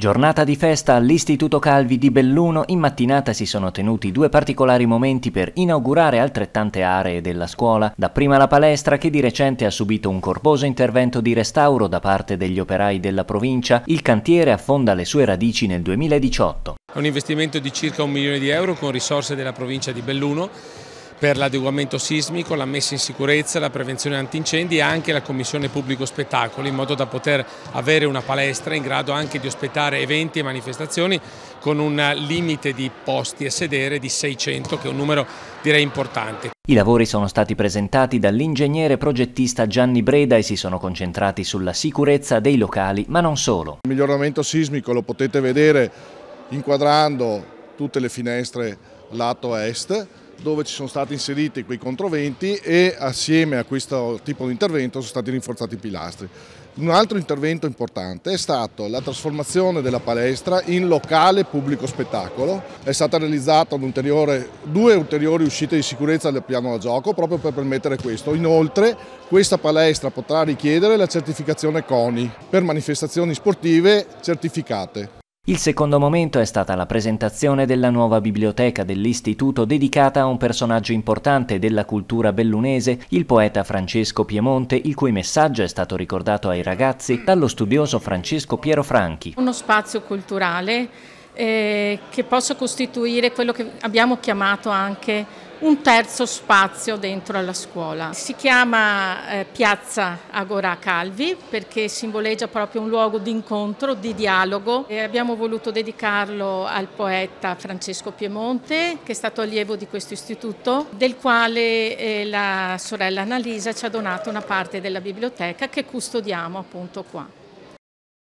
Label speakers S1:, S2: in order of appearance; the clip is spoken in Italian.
S1: Giornata di festa all'Istituto Calvi di Belluno, in mattinata si sono tenuti due particolari momenti per inaugurare altrettante aree della scuola, dapprima la palestra che di recente ha subito un corposo intervento di restauro da parte degli operai della provincia, il cantiere affonda le sue radici nel 2018.
S2: È un investimento di circa un milione di euro con risorse della provincia di Belluno per l'adeguamento sismico, la messa in sicurezza, la prevenzione antincendi e anche la Commissione Pubblico spettacolo in modo da poter avere una palestra in grado anche di ospitare eventi e manifestazioni con un limite di posti a sedere di 600 che è un numero direi importante.
S1: I lavori sono stati presentati dall'ingegnere progettista Gianni Breda e si sono concentrati sulla sicurezza dei locali, ma non solo.
S2: Il miglioramento
S3: sismico lo potete vedere inquadrando tutte le finestre lato est dove ci sono stati inseriti quei controventi e assieme a questo tipo di intervento sono stati rinforzati i pilastri. Un altro intervento importante è stato la trasformazione della palestra in locale pubblico spettacolo. È stata realizzata ulteriore, due ulteriori uscite di sicurezza del piano da gioco proprio per permettere questo. Inoltre questa palestra potrà richiedere la certificazione CONI per manifestazioni sportive certificate.
S1: Il secondo momento è stata la presentazione della nuova biblioteca dell'istituto dedicata a un personaggio importante della cultura bellunese, il poeta Francesco Piemonte, il cui messaggio è stato ricordato ai ragazzi dallo studioso Francesco Piero Franchi.
S4: Uno spazio culturale eh, che possa costituire quello che abbiamo chiamato anche un terzo spazio dentro alla scuola. Si chiama eh, Piazza Agora Calvi perché simboleggia proprio un luogo di incontro, di dialogo e abbiamo voluto dedicarlo al poeta Francesco Piemonte che è stato allievo di questo istituto del quale eh, la sorella Annalisa ci ha donato una parte della biblioteca che custodiamo appunto qua.